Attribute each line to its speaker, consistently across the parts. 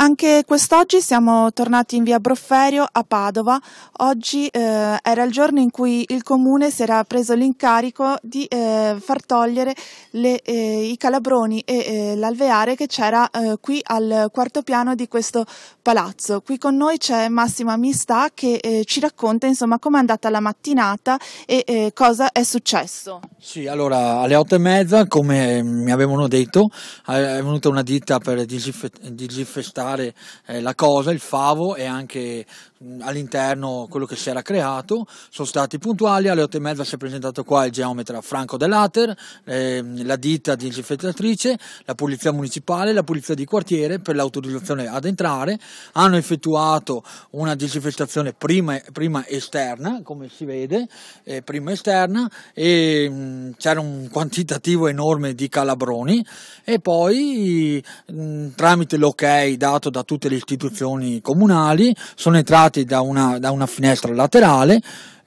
Speaker 1: Anche quest'oggi siamo tornati in via Brofferio a Padova. Oggi eh, era il giorno in cui il comune si era preso l'incarico di eh, far togliere le, eh, i calabroni e eh, l'alveare che c'era eh, qui al quarto piano di questo palazzo. Qui con noi c'è Massimo Amistà che eh, ci racconta insomma com'è andata la mattinata e cosa è successo.
Speaker 2: Sì, allora alle otto e mezza, come mi avevano detto, è venuta una ditta per disinfestare diventare eh, la cosa, il favo e anche mh, mm, all'interno quello che si era creato. Sono stati puntuali, alle e mezza si è presentato qua il geometra Franco Dell'Ater, eh, la ditta di disinfettatrice, la polizia municipale, la polizia di quartiere per l'autorizzazione ad entrare. Hanno effettuato una disinfestazione prima, prima esterna, come si vede, eh, prima esterna e mh, mm, c'era un quantitativo enorme di calabroni e poi mh, mm, tramite l'ok dato fatto da tutte le istituzioni comunali, sono entrati da una, da una finestra laterale,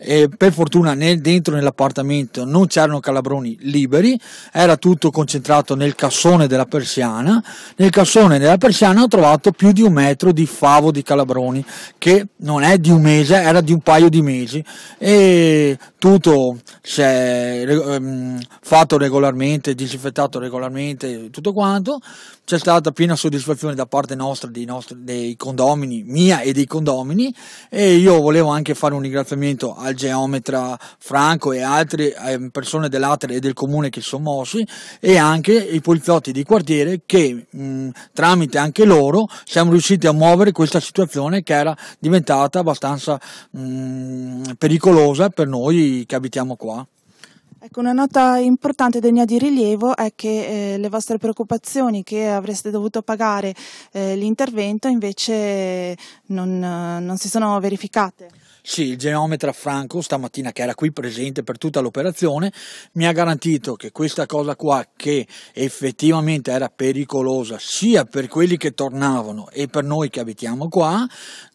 Speaker 2: e per fortuna nel, dentro nell'appartamento non c'erano calabroni liberi, era tutto concentrato nel cassone della persiana. Nel cassone della persiana ho trovato più di un metro di favo di calabroni, che non è di un mese, era di un paio di mesi e tutto si è ehm, fatto regolarmente, disinfettato regolarmente, tutto quanto. C'è stata piena soddisfazione da parte nostra, dei, nostri, dei condomini, mia e dei condomini e io volevo anche fare un ringraziamento al al geometra Franco e altre eh, persone dell'Atre e del comune che sono mossi e anche i poliziotti di quartiere che mh, tramite anche loro siamo riusciti a muovere questa situazione che era diventata abbastanza mh, pericolosa per noi che abitiamo qua.
Speaker 1: Ecco, una nota importante degna di rilievo è che eh, le vostre preoccupazioni che avreste dovuto pagare eh, l'intervento invece non, non si sono verificate. Sì,
Speaker 2: il geometra Franco stamattina che era qui presente per tutta l'operazione mi ha garantito che questa cosa qua che effettivamente era pericolosa sia per quelli che tornavano e per noi che abitiamo qua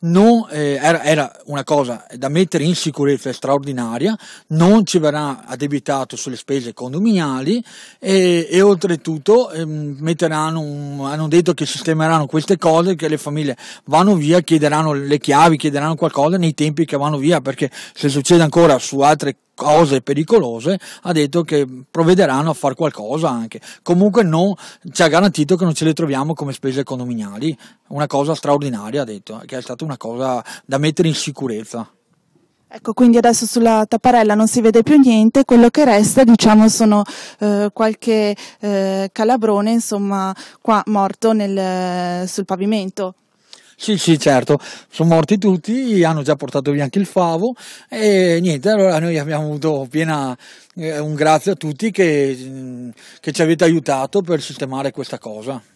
Speaker 2: non, eh, era, era una cosa da mettere in sicurezza straordinaria, non ci verrà addebitata tagliato sulle spese condominiali e, e oltretutto ehm, metteranno, hanno detto che sistemeranno queste cose, che le famiglie vanno via, chiederanno le chiavi, chiederanno qualcosa nei tempi che vanno via, perché se succede ancora su altre cose pericolose, ha detto che provvederanno a fare qualcosa anche. Comunque non, ci ha garantito che non ce le troviamo come spese condominiali, una cosa straordinaria ha detto, eh, che è stata una cosa da mettere in sicurezza.
Speaker 1: Ecco, quindi adesso sulla tapparella non si vede più niente, quello che resta diciamo sono eh, qualche eh, calabrone insomma qua morto nel, sul pavimento.
Speaker 2: Sì, sì, certo, sono morti tutti, hanno già portato via anche il favo e niente, allora noi abbiamo avuto piena, eh, un grazie a tutti che, mm, che ci avete aiutato per sistemare questa cosa.